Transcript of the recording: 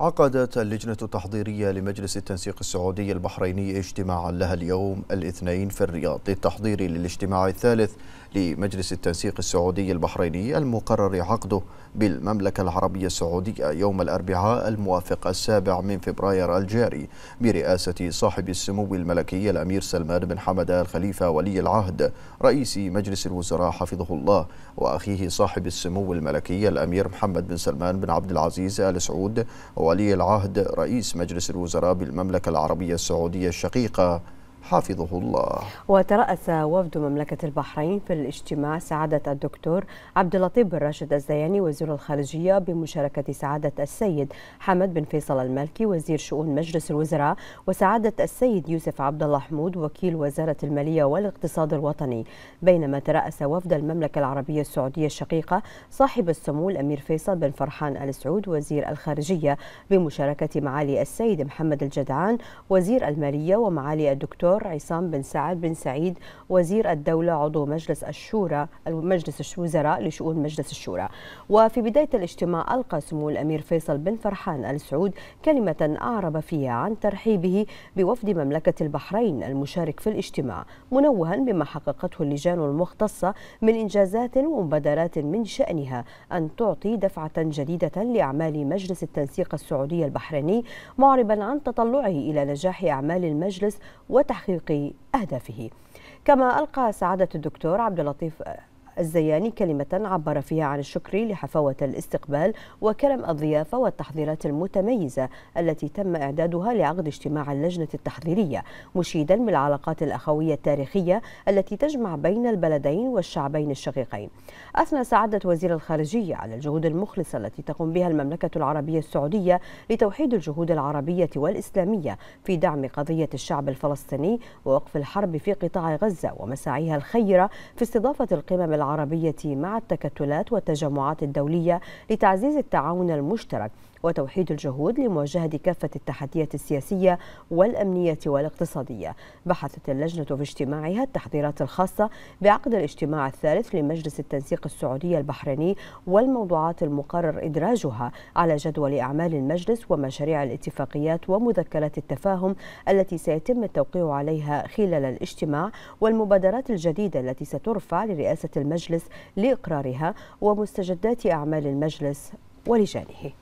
عقدت اللجنة التحضيرية لمجلس التنسيق السعودي البحريني اجتماعا لها اليوم الاثنين في الرياض للتحضير للاجتماع الثالث لمجلس التنسيق السعودي البحريني المقرر عقده بالمملكة العربية السعودية يوم الأربعاء الموافق السابع من فبراير الجاري برئاسة صاحب السمو الملكي الأمير سلمان بن حمد آل خليفة ولي العهد رئيس مجلس الوزراء حفظه الله وأخيه صاحب السمو الملكي الأمير محمد بن سلمان بن عبد العزيز آل سعود ولي العهد رئيس مجلس الوزراء بالمملكة العربية السعودية الشقيقة حافظه الله وترأس وفد مملكة البحرين في الاجتماع سعادة الدكتور عبد اللطيف بن راشد الزياني وزير الخارجية بمشاركة سعادة السيد حمد بن فيصل المالكي وزير شؤون مجلس الوزراء وسعادة السيد يوسف عبد الله حمود وكيل وزارة المالية والاقتصاد الوطني بينما ترأس وفد المملكة العربية السعودية الشقيقة صاحب السمو الأمير فيصل بن فرحان آل سعود وزير الخارجية بمشاركة معالي السيد محمد الجدعان وزير المالية ومعالي الدكتور الدكتور عصام بن سعد بن سعيد وزير الدولة عضو مجلس الشورى مجلس الوزراء لشؤون مجلس الشورى وفي بداية الاجتماع ألقى سمو الأمير فيصل بن فرحان آل سعود كلمة أعرب فيها عن ترحيبه بوفد مملكة البحرين المشارك في الاجتماع منوها بما حققته اللجان المختصة من إنجازات ومبادرات من شأنها أن تعطي دفعة جديدة لأعمال مجلس التنسيق السعودي البحريني معربا عن تطلعه إلى نجاح أعمال المجلس وتحقيق تحقيق أهدافه كما ألقى سعادة الدكتور عبد اللطيف الزياني كلمة عبر فيها عن الشكر لحفاوة الاستقبال وكرم الضيافة والتحضيرات المتميزة التي تم إعدادها لعقد اجتماع اللجنة التحضيرية مشيدا بالعلاقات الأخوية التاريخية التي تجمع بين البلدين والشعبين الشقيقين أثنى سعادة وزير الخارجية على الجهود المخلصة التي تقوم بها المملكة العربية السعودية لتوحيد الجهود العربية والإسلامية في دعم قضية الشعب الفلسطيني ووقف الحرب في قطاع غزة ومساعيها الخيرة في استضافة القمم العربية مع التكتلات والتجمعات الدولية لتعزيز التعاون المشترك وتوحيد الجهود لمواجهة كافة التحديات السياسية والأمنية والاقتصادية بحثت اللجنة في اجتماعها التحضيرات الخاصة بعقد الاجتماع الثالث لمجلس التنسيق السعودي البحريني والموضوعات المقرر إدراجها على جدول أعمال المجلس ومشاريع الاتفاقيات ومذكرات التفاهم التي سيتم التوقيع عليها خلال الاجتماع والمبادرات الجديدة التي سترفع لرئاسة المجلس المجلس لإقرارها ومستجدات أعمال المجلس ولجانه